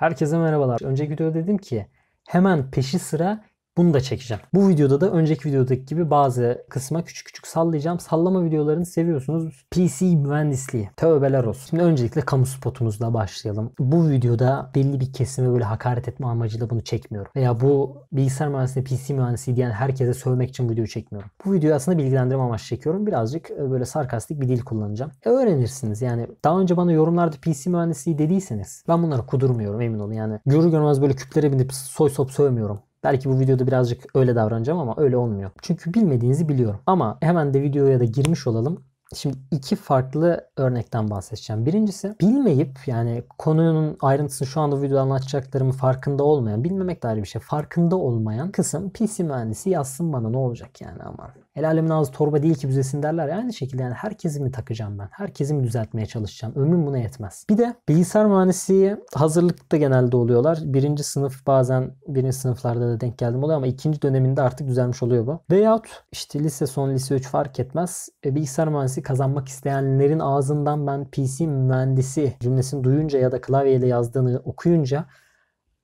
Herkese merhabalar. Önceki videoda dedim ki hemen peşi sıra bunu da çekeceğim. Bu videoda da önceki videodaki gibi bazı kısma küçük küçük sallayacağım. Sallama videolarını seviyorsunuz. PC mühendisliği. Tövbeler olsun. Şimdi öncelikle kamu spotumuzla başlayalım. Bu videoda belli bir kesime böyle hakaret etme amacıyla bunu çekmiyorum. Veya bu bilgisayar mühendisliği, PC mühendisliği diyen herkese söylemek için videoyu çekmiyorum. Bu videoyu aslında bilgilendirme amaçlı çekiyorum. Birazcık e, böyle sarkastik bir dil kullanacağım. E öğrenirsiniz yani. Daha önce bana yorumlarda PC mühendisliği dediyseniz ben bunları kudurmuyorum emin olun. Yani görü görmez böyle küplere binip soy sop sövmüyorum. Belki bu videoda birazcık öyle davranacağım ama öyle olmuyor. Çünkü bilmediğinizi biliyorum. Ama hemen de videoya da girmiş olalım. Şimdi iki farklı örnekten bahsedeceğim. Birincisi bilmeyip yani konunun ayrıntısını şu anda videoda anlatacaklarımın farkında olmayan, bilmemek de ayrı bir şey. Farkında olmayan kısım PC mühendisi yazsın bana ne olacak yani aman. El alemin ağzı torba değil ki büzesin derler. Ya, aynı şekilde yani herkesi mi takacağım ben? Herkesi mi düzeltmeye çalışacağım? Ömrüm buna yetmez. Bir de bilgisayar mühendisliği hazırlıkta genelde oluyorlar. Birinci sınıf bazen birinci sınıflarda da denk geldim oluyor ama ikinci döneminde artık düzelmiş oluyor bu. Veyahut işte lise son, lise 3 fark etmez. E, bilgisayar mühendisliği kazanmak isteyenlerin ağzından ben PC mühendisi cümlesini duyunca ya da klavyeyle yazdığını okuyunca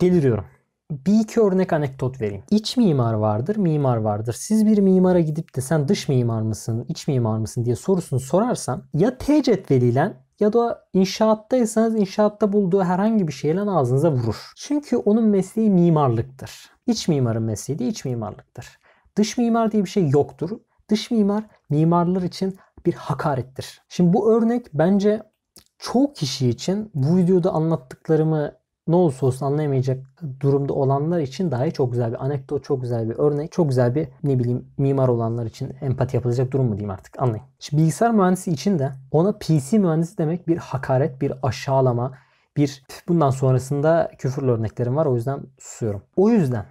deliriyorum bir iki örnek anekdot vereyim. İç mimar vardır, mimar vardır. Siz bir mimara gidip de sen dış mimar mısın, iç mimar mısın diye sorusunu sorarsan ya T cetveliyle ya da inşaattaysanız inşaatta bulduğu herhangi bir şeyle ağzınıza vurur. Çünkü onun mesleği mimarlıktır. İç mimarın mesleği de iç mimarlıktır. Dış mimar diye bir şey yoktur. Dış mimar mimarlar için bir hakarettir. Şimdi bu örnek bence çoğu kişi için bu videoda anlattıklarımı ne olursa olsun anlayamayacak durumda olanlar için dahi çok güzel bir anekdot, çok güzel bir örnek, çok güzel bir ne bileyim mimar olanlar için empati yapılacak durum mu diyeyim artık anlayın. Şimdi bilgisayar mühendisi için de ona PC mühendisi demek bir hakaret, bir aşağılama, bir bundan sonrasında küfürlü örneklerim var o yüzden susuyorum. O yüzden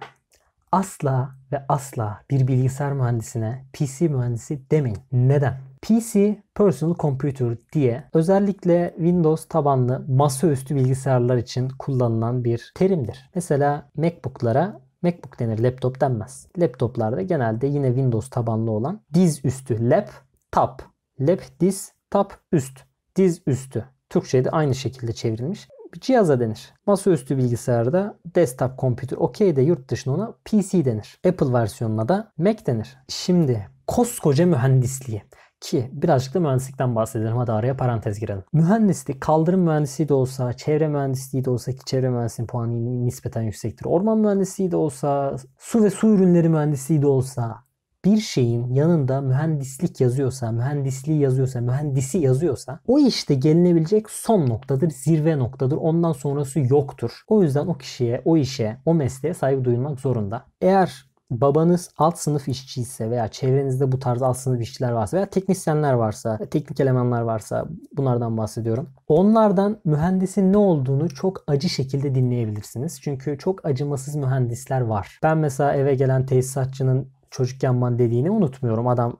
asla ve asla bir bilgisayar mühendisine PC mühendisi demeyin. Neden? PC Personal Computer diye özellikle Windows tabanlı masaüstü bilgisayarlar için kullanılan bir terimdir. Mesela MacBook'lara MacBook denir, laptop denmez. Laptoplarda genelde yine Windows tabanlı olan diz üstü lap tap, lap diz tap üst, diz üstü. Türkçe'de aynı şekilde çevrilmiş cihaza denir. Masaüstü bilgisayarda desktop computer okey de yurt dışında ona PC denir. Apple versiyonuna da Mac denir. Şimdi koskoca mühendisliği ki birazcık da mühendislikten bahsedelim. Hadi araya parantez girelim. Mühendislik kaldırım mühendisliği de olsa, çevre mühendisliği de olsa ki çevre mühendisliğinin puanı nispeten yüksektir. Orman mühendisliği de olsa, su ve su ürünleri mühendisliği de olsa bir şeyin yanında mühendislik yazıyorsa, mühendisliği yazıyorsa, mühendisi yazıyorsa o işte gelinebilecek son noktadır, zirve noktadır. Ondan sonrası yoktur. O yüzden o kişiye, o işe, o mesleğe saygı duyulmak zorunda. Eğer babanız alt sınıf işçi ise veya çevrenizde bu tarz alt sınıf işçiler varsa veya teknisyenler varsa, teknik elemanlar varsa bunlardan bahsediyorum. Onlardan mühendisin ne olduğunu çok acı şekilde dinleyebilirsiniz. Çünkü çok acımasız mühendisler var. Ben mesela eve gelen tesisatçının çocukken ben dediğini unutmuyorum. Adam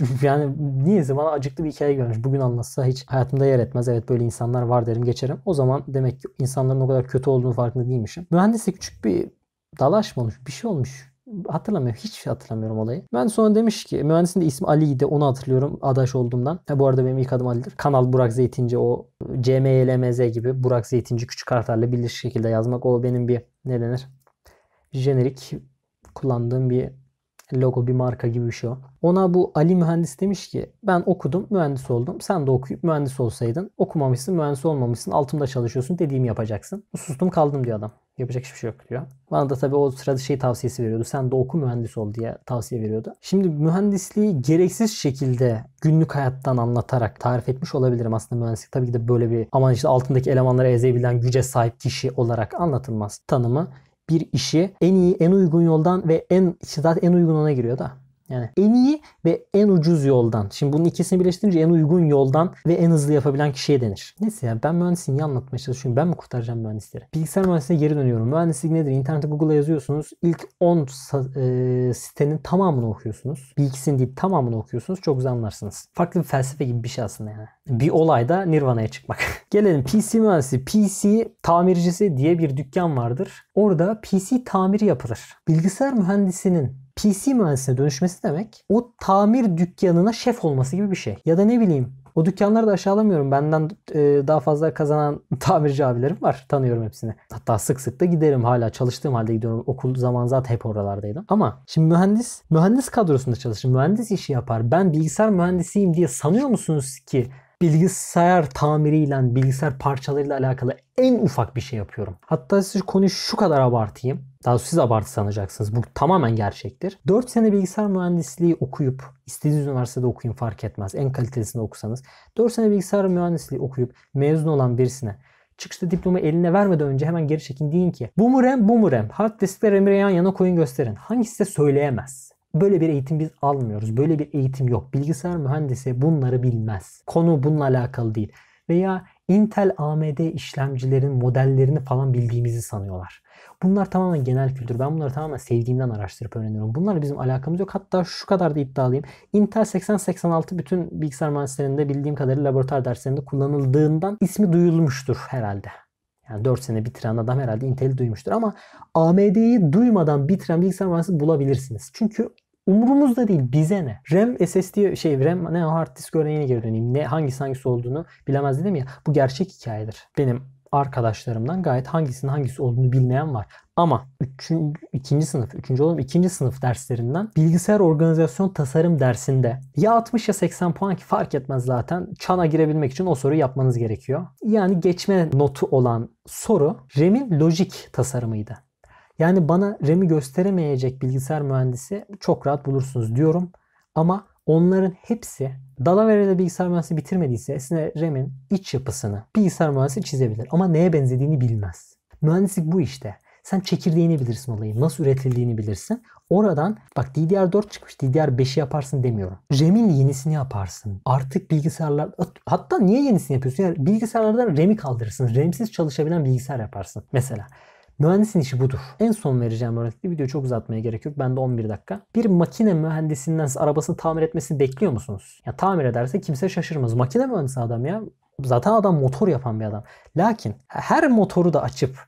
yani niyeyse bana acıklı bir hikaye görmüş. Bugün anlatsa hiç hayatımda yer etmez. Evet böyle insanlar var derim geçerim. O zaman demek ki insanların o kadar kötü olduğunu farkında değilmişim. Mühendislik küçük bir dalaş olmuş? Bir şey olmuş hatırlamıyorum. Hiç şey hatırlamıyorum olayı. Ben sonra demiş ki mühendisin de ismi Ali'ydi. Onu hatırlıyorum adaş olduğumdan. Ha, bu arada benim ilk adım Ali'dir. Kanal Burak Zeytinci o CMYLMZ gibi Burak Zeytinci küçük harflerle birleşik şekilde yazmak. O benim bir ne denir? Jenerik kullandığım bir logo bir marka gibi bir şey o. Ona bu Ali mühendis demiş ki ben okudum mühendis oldum. Sen de okuyup mühendis olsaydın okumamışsın mühendis olmamışsın altımda çalışıyorsun dediğimi yapacaksın. Sustum kaldım diyor adam. Yapacak hiçbir şey yok diyor. Bana da tabii o sırada şey tavsiyesi veriyordu. Sen de oku mühendis ol diye tavsiye veriyordu. Şimdi mühendisliği gereksiz şekilde günlük hayattan anlatarak tarif etmiş olabilirim aslında mühendislik. Tabii ki de böyle bir aman işte altındaki elemanları ezebilen güce sahip kişi olarak anlatılmaz tanımı bir işi en iyi, en uygun yoldan ve en işte zaten en uygun ona giriyor da. Yani en iyi ve en ucuz yoldan. Şimdi bunun ikisini birleştirince en uygun yoldan ve en hızlı yapabilen kişiye denir. Neyse ya ben mühendisliği niye anlatmaya çalışıyorum? Ben mi kurtaracağım mühendisleri? Bilgisayar mühendisliğine geri dönüyorum. Mühendislik nedir? İnternete Google'a yazıyorsunuz. İlk 10 e, sitenin tamamını okuyorsunuz. Bilgisini değil tamamını okuyorsunuz. Çok güzel anlarsınız. Farklı bir felsefe gibi bir şey aslında yani bir olay da Nirvana'ya çıkmak. Gelelim PC mühendisi, PC tamircisi diye bir dükkan vardır. Orada PC tamiri yapılır. Bilgisayar mühendisinin PC mühendisine dönüşmesi demek o tamir dükkanına şef olması gibi bir şey. Ya da ne bileyim o dükkanları da aşağılamıyorum. Benden e, daha fazla kazanan tamirci abilerim var. Tanıyorum hepsini. Hatta sık sık da giderim hala. Çalıştığım halde gidiyorum. Okul zaman zaten hep oralardaydım. Ama şimdi mühendis, mühendis kadrosunda çalışır. Mühendis işi yapar. Ben bilgisayar mühendisiyim diye sanıyor musunuz ki bilgisayar tamiriyle, bilgisayar parçalarıyla alakalı en ufak bir şey yapıyorum. Hatta size konuyu şu kadar abartayım. Daha siz abartı sanacaksınız. Bu tamamen gerçektir. 4 sene bilgisayar mühendisliği okuyup istediğiniz üniversitede okuyun fark etmez. En kalitesinde okusanız. 4 sene bilgisayar mühendisliği okuyup mezun olan birisine çıkışta diplomayı eline vermeden önce hemen geri çekin deyin ki bu mu RAM bu mu RAM hard diskle RAM'i yan yana koyun gösterin. Hangisi de söyleyemez. Böyle bir eğitim biz almıyoruz. Böyle bir eğitim yok. Bilgisayar mühendisi bunları bilmez. Konu bununla alakalı değil. Veya Intel AMD işlemcilerin modellerini falan bildiğimizi sanıyorlar. Bunlar tamamen genel kültür. Ben bunları tamamen sevdiğimden araştırıp öğreniyorum. Bunlarla bizim alakamız yok. Hatta şu kadar da iddialıyım. Intel 8086 bütün bilgisayar mühendislerinde bildiğim kadarıyla laboratuvar derslerinde kullanıldığından ismi duyulmuştur herhalde. Yani 4 sene bitiren adam herhalde Intel'i duymuştur ama AMD'yi duymadan bitiren bilgisayar mühendisi bulabilirsiniz. Çünkü umurumuzda değil bize ne? RAM SSD şey RAM ne hard disk örneğine geri döneyim. Ne hangisi hangisi olduğunu bilemez dedim ya. Bu gerçek hikayedir. Benim arkadaşlarımdan gayet hangisinin hangisi olduğunu bilmeyen var. Ama 3. 2. sınıf, üçüncü oğlum ikinci sınıf derslerinden bilgisayar organizasyon tasarım dersinde ya 60 ya 80 puan ki fark etmez zaten. Çana girebilmek için o soruyu yapmanız gerekiyor. Yani geçme notu olan soru REM'in lojik tasarımıydı. Yani bana REM'i gösteremeyecek bilgisayar mühendisi çok rahat bulursunuz diyorum. Ama Onların hepsi Dalavere'de bilgisayar mühendisi bitirmediyse size RAM'in iç yapısını bilgisayar mühendisi çizebilir. Ama neye benzediğini bilmez. Mühendislik bu işte. Sen çekirdeğini bilirsin olayı. Nasıl üretildiğini bilirsin. Oradan bak DDR4 çıkmış DDR5'i yaparsın demiyorum. RAM'in yenisini yaparsın. Artık bilgisayarlar hatta niye yenisini yapıyorsun? Yani bilgisayarlardan RAM'i kaldırırsın. RAM'siz çalışabilen bilgisayar yaparsın mesela. Mühendisin işi budur. En son vereceğim örnekte video çok uzatmaya gerek yok. Ben de 11 dakika. Bir makine mühendisinden arabasını tamir etmesini bekliyor musunuz? Ya tamir ederse kimse şaşırmaz. Makine mühendisi adam ya. Zaten adam motor yapan bir adam. Lakin her motoru da açıp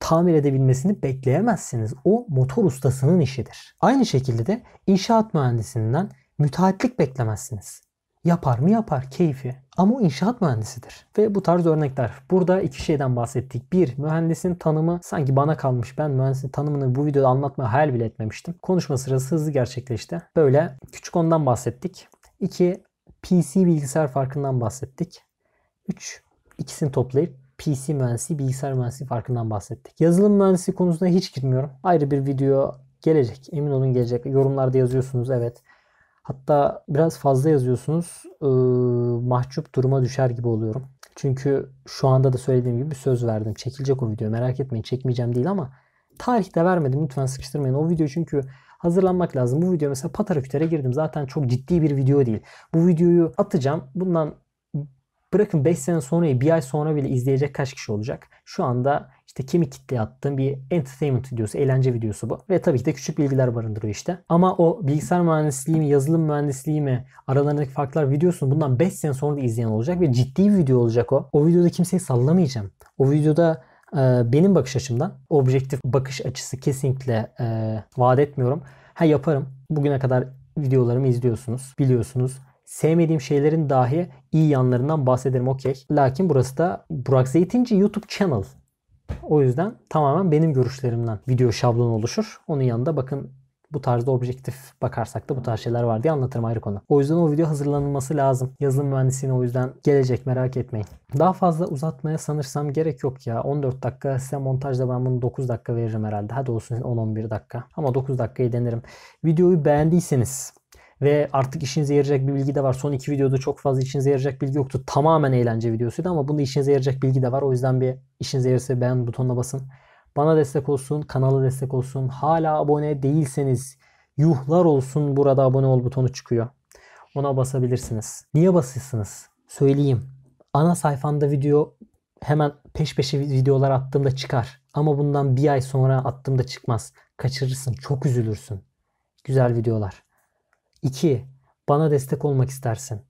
tamir edebilmesini bekleyemezsiniz. O motor ustasının işidir. Aynı şekilde de inşaat mühendisinden müteahhitlik beklemezsiniz. Yapar mı yapar keyfi. Ama o inşaat mühendisidir. Ve bu tarz örnekler. Burada iki şeyden bahsettik. Bir, mühendisin tanımı sanki bana kalmış. Ben mühendisin tanımını bu videoda anlatmaya hayal bile etmemiştim. Konuşma sırası hızlı gerçekleşti. Böyle küçük ondan bahsettik. İki, PC bilgisayar farkından bahsettik. Üç, ikisini toplayıp PC mühendisi, bilgisayar mühendisi farkından bahsettik. Yazılım mühendisi konusuna hiç girmiyorum. Ayrı bir video gelecek. Emin olun gelecek. Yorumlarda yazıyorsunuz evet. Hatta biraz fazla yazıyorsunuz. Ee, mahcup duruma düşer gibi oluyorum. Çünkü şu anda da söylediğim gibi söz verdim. Çekilecek o video. Merak etmeyin çekmeyeceğim değil ama tarihte vermedim. Lütfen sıkıştırmayın. O video çünkü hazırlanmak lazım. Bu video mesela Patara Küter'e girdim. Zaten çok ciddi bir video değil. Bu videoyu atacağım. Bundan Bırakın 5 sene sonra bir ay sonra bile izleyecek kaç kişi olacak? Şu anda işte kimi kitleye attığım bir entertainment videosu, eğlence videosu bu. Ve tabii ki de küçük bilgiler barındırıyor işte. Ama o bilgisayar mühendisliği mi, yazılım mühendisliği mi, aralarındaki farklar videosunu bundan 5 sene sonra da izleyen olacak ve ciddi bir video olacak o. O videoda kimseyi sallamayacağım. O videoda e, benim bakış açımdan objektif bakış açısı kesinlikle e, vaat etmiyorum. Ha yaparım. Bugüne kadar videolarımı izliyorsunuz, biliyorsunuz sevmediğim şeylerin dahi iyi yanlarından bahsederim okey. Lakin burası da Burak Zeytinci YouTube channel. O yüzden tamamen benim görüşlerimden video şablonu oluşur. Onun yanında bakın bu tarzda objektif bakarsak da bu tarz şeyler var diye anlatırım ayrı konu. O yüzden o video hazırlanılması lazım. Yazılım mühendisliğine o yüzden gelecek merak etmeyin. Daha fazla uzatmaya sanırsam gerek yok ya. 14 dakika size montajda ben bunu 9 dakika veririm herhalde. Hadi olsun 10-11 dakika. Ama 9 dakikayı denerim. Videoyu beğendiyseniz ve artık işinize yarayacak bir bilgi de var. Son iki videoda çok fazla işinize yarayacak bilgi yoktu. Tamamen eğlence videosuydu ama bunda işinize yarayacak bilgi de var. O yüzden bir işinize yararsa beğen butonuna basın. Bana destek olsun, kanala destek olsun. Hala abone değilseniz yuhlar olsun burada abone ol butonu çıkıyor. Ona basabilirsiniz. Niye basıyorsunuz? Söyleyeyim. Ana sayfanda video hemen peş peşe videolar attığımda çıkar. Ama bundan bir ay sonra attığımda çıkmaz. Kaçırırsın, çok üzülürsün. Güzel videolar. 2. Bana destek olmak istersin.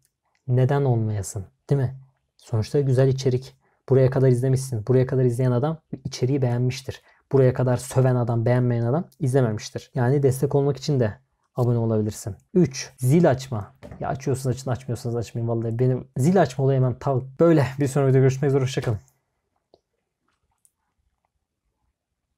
Neden olmayasın? Değil mi? Sonuçta güzel içerik. Buraya kadar izlemişsin. Buraya kadar izleyen adam içeriği beğenmiştir. Buraya kadar söven adam, beğenmeyen adam izlememiştir. Yani destek olmak için de abone olabilirsin. 3. Zil açma. Ya açıyorsunuz açın açmıyorsanız açmayın vallahi. Benim zil açma olayı hemen tav. Böyle bir sonraki videoda görüşmek üzere. Hoşçakalın.